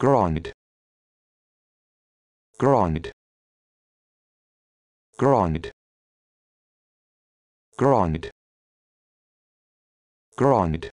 grind grind grind grind grind